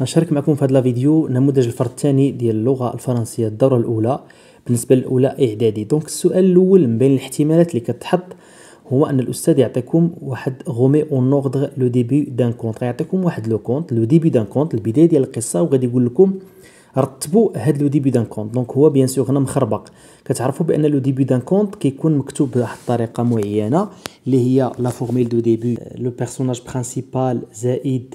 نشارك معكم في هذا الفيديو نموذج الفرد الثاني ديال اللغه الفرنسيه الدوره الاولى بالنسبه للاولى اعدادي دونك السؤال الاول من بين الاحتمالات اللي كتحط هو ان الاستاذ يعطيكم واحد غومي اون اوردر لو ديبي دان كونت يعطيكم واحد لو كونت لو ديبي دان كونت البدايه ديال القصه وغادي يقول لكم رتبوا هاد لو ديبي دان كونت دونك هو بيان سور هنا مخربق كتعرفوا بان لو ديبي دان كونت كيكون مكتوب بواحد الطريقه معينه اللي هي لا فورميل دو ديبي لو بيرسوناج برينسيبال زائد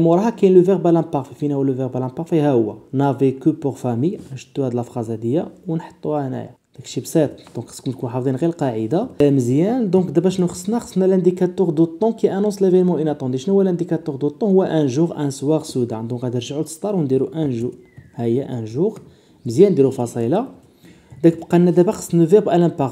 موراها كاين لو فيرب امبارفي فين هو لو فيرب امبارفي ها هو نافي كو بور فامي نشدو هاد لافراز هادية ونحطوها هنايا داكشي بسيط دونك خصكم تكونوا حافظين غير القاعده مزيان دونك دابا شنو خصنا خصنا لانديكاتور دو طون كي انونس ليفينمون ان اتوندي شنو هو لانديكاتور دو طون هو ان جور ان سوار سودان دونك غادي نرجعوا للستار ونديروا ان جو ها هي ان جور مزيان نديرو فاصيله داك بقى لنا دابا خصنا فيرب الان بار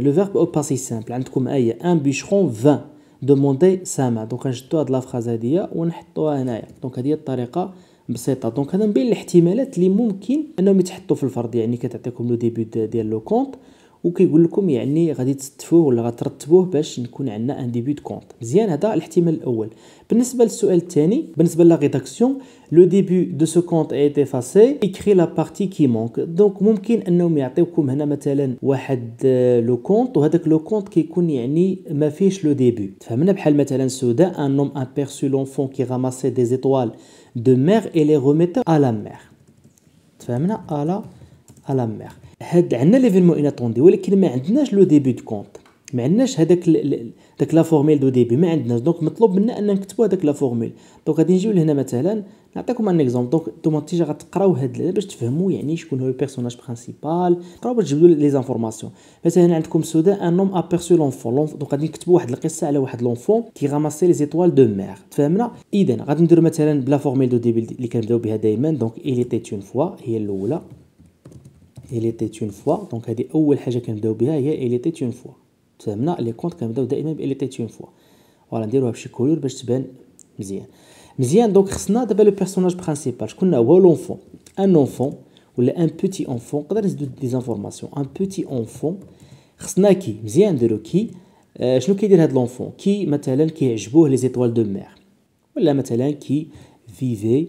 لو فيرب او باسي سامبل عندكم ايه ان بيشرون 20 دوموندي سامع دونك نشدو هاد لافراز هادية ونحطوها هنايا دونك هادي الطريقه بسيطه دونك هذا من بين الاحتمالات اللي ممكن انهم يتحطوا في الفرض يعني كتعطيكم لو ديبي ديال لو كونط Ou vous dit un début de compte. le la rédaction, le début de ce compte a été effacé. Écris la partie qui manque. Donc, euh, le compte le compte qui m'affiche le début. un homme a perçu l'enfant qui ramassait des étoiles de mer et les remettait à la mer. À la mer. هاد عندنا ليفينمون اون اتوندي ولكن ما عندناش لو ديبي دو كونت ما عندناش هذاك داك لا فورميل دو ديبي ما عندناش دونك مطلوب منا ان نكتبوا هذاك لا فورميل دونك غادي نجيو لهنا مثلا نعطيكم ان اكزومبل دونك نتوما تيجا غتقراو هاد باش تفهموا يعني شكون هو البيرسوناج برينسيبال تقراو باش تجيبوا لي زانفورماسيون مثلا عندكم سودا ان نوم ابيرسو لونفون دونك غادي نكتبوا واحد القصه على واحد لونفون كي غاماسي لي زيتوال دو مير تفهمنا اذا غادي نديروا مثلا بلا فورميل دو ديبي اللي كنبداو بها دائما دونك ايليتي اون فوا هي الاولى il était une fois donc هذه اول حاجه كنبداو بها هي il était une fois تمنا لي كنبداو دائما ب il était une fois فوالا نديروها بشي كولور باش تبان مزيان مزيان دونك خصنا دابا لو بيرسوناج برينسيبال شكون هو لونفون ان اونفون ولا ان بوتي qui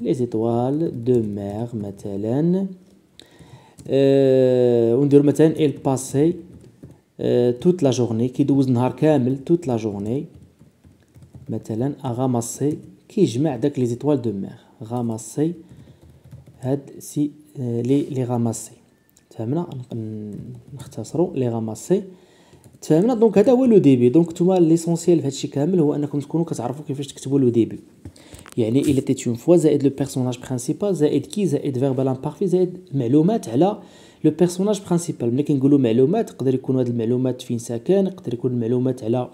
les étoiles de mer, madame, et une demie minuit, elle passait toute la journée qui douze heures, madame, toute la journée, madame, a ramassé qui je mets à déco les étoiles de mer, ramassé, C'est les, les ramassé, madame, un quinze, ramassé, les, les, ramassé, تفهمنا دونك هذا هو لو ديبي دونك نتوما ليسونسيال في هادشي كامل هو انكم تكونوا كتعرفوا كيفاش تكتبوا لو ديبي يعني الا تيت اون فوا زائد لو بيرسوناج برينسيبال زائد كي زائد فيربال امبارفي زائد معلومات على لو بيرسوناج برينسيبال ملي كنقولوا معلومات يقدر يكون هاد المعلومات فين ساكن يقدر يكون معلومات على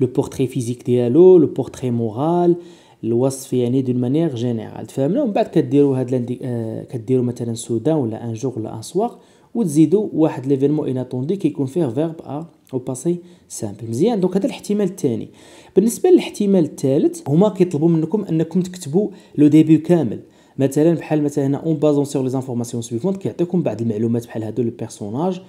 لو بورتري فيزيك ديالو لو بورتري مورال الوصف يعني دون مانيير جينيرال تفهمنا ومن بعد كديروا هاد آه كديروا مثلا سودان ولا ان جوغ ولا ان سوار وتزيدوا واحد ليفينمون اناتوندي كيكون فيه فيرب ا او باسي سامبل مزيان دونك هذا الاحتمال الثاني بالنسبه للاحتمال الثالث هما كيطلبوا منكم انكم تكتبوا لو ديبي كامل مثلا بحال مثلا هنا اون بازون سور لي زانفورماسيون سويفونت كيعطيكم بعض المعلومات بحال هادو لو بيرسوناج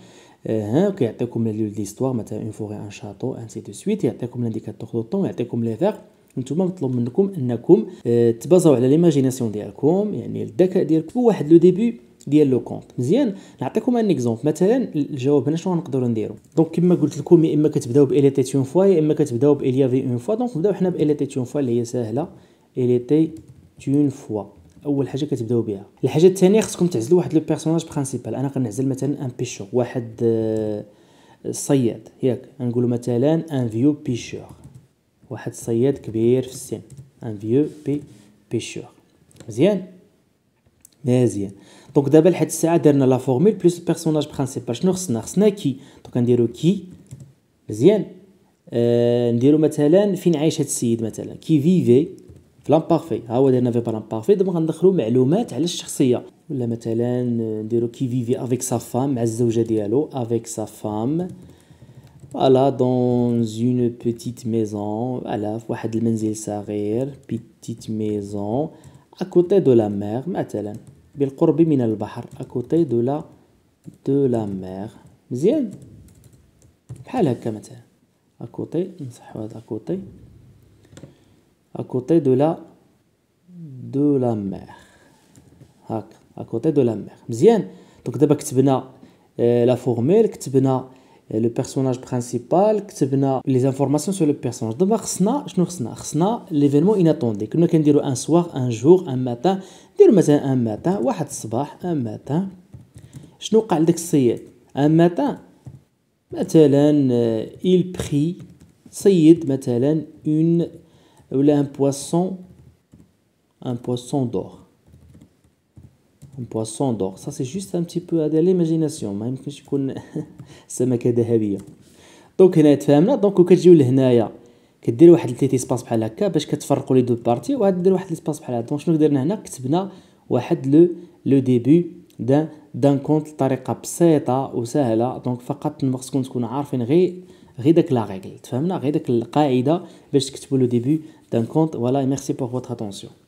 آه، ها كيعطيكم لي ليستوار مثلا اون فوري ان شاطو انسي دو سويت يعطيكم لانديكاتور دو طون يعطيكم لي فيغ نتوما مطلوب منكم انكم آه، تبازاو على ليماجيناسيون ديالكم يعني الذكاء ديالكم واحد لو ديبي ديال لو كونت مزيان نعطيكم ان اكزومبل مثلا الجواب هنا شنو غنقدروا نديروا دونك كما قلت لكم يا اما كتبداو باليتي اون فوا يا اما كتبداو باليافي اون فوا دونك نبداو حنا باليتي اون فوا اللي هي ساهله اليتي اون فوا اول حاجه كتبداو بها الحاجه الثانيه خصكم تعزلوا واحد لو بيرسوناج برينسيبال انا كنعزل مثلا ان بيشور واحد الصياد آه، ياك نقولوا مثلا ان فيو بيشور واحد الصياد كبير في السن ان فيو بي بيشور مزيان مزيان دونك دابا لحد الساعه درنا لا فورمول بلس بيرسوناج برينسيبال شنو خصنا خصنا كي دونك نديرو كي مزيان آه نديرو مثلا فين عايش هاد السيد مثلا كي فيفي في لامبارفي ها هو درنا في لامبارفي دابا غندخلو معلومات على الشخصيه ولا مثلا نديرو كي فيفي افيك سا فام مع الزوجه ديالو افيك سا فام فوالا دون اون بيتيت ميزون فوالا في واحد المنزل صغير بيتيت ميزون à côté de la mer مثلا بالقرب من البحر اكوتي دو لا دو لا مير مزيان بحال هكا مثلا اكوتي نصحو هذا اكوتي اكوتي دو لا دو لا مير هاك اكوتي دو لا مير مزيان دونك دابا كتبنا لا آه، فورميل كتبنا le personnage principal, كتبنا les informations sur le personnage. de qu'est-ce qu'on a l'événement inattendu. Comme on fait un soir, un jour, un matin, dire matin, un matin, un un matin. Qu'est-ce qui est arrivé à Un matin. matelain, euh, il prit chasse matelain, exemple une ou un poisson un poisson d'or. بواسون دور سا سي جوست ان تي بو هذا ليماجيناسيون ما يمكنش يكون سمكه ذهبيه دونك هنا تفاهمنا دونك كتجيو لهنايا كدير واحد تي سباس بحال هكا باش كتفرقوا لي دو بارتي وعاد دير واحد سباس بحال هكا دونك شنو درنا هنا كتبنا واحد لو لو ديبي دان دان كونت بطريقه بسيطه وسهله دونك فقط خصكم تكونوا عارفين غير غير داك لا ريغل تفهمنا غير داك القاعده باش تكتبوا لو ديبي دان كونت فوالا ميرسي بوغ فوتر اتونسيون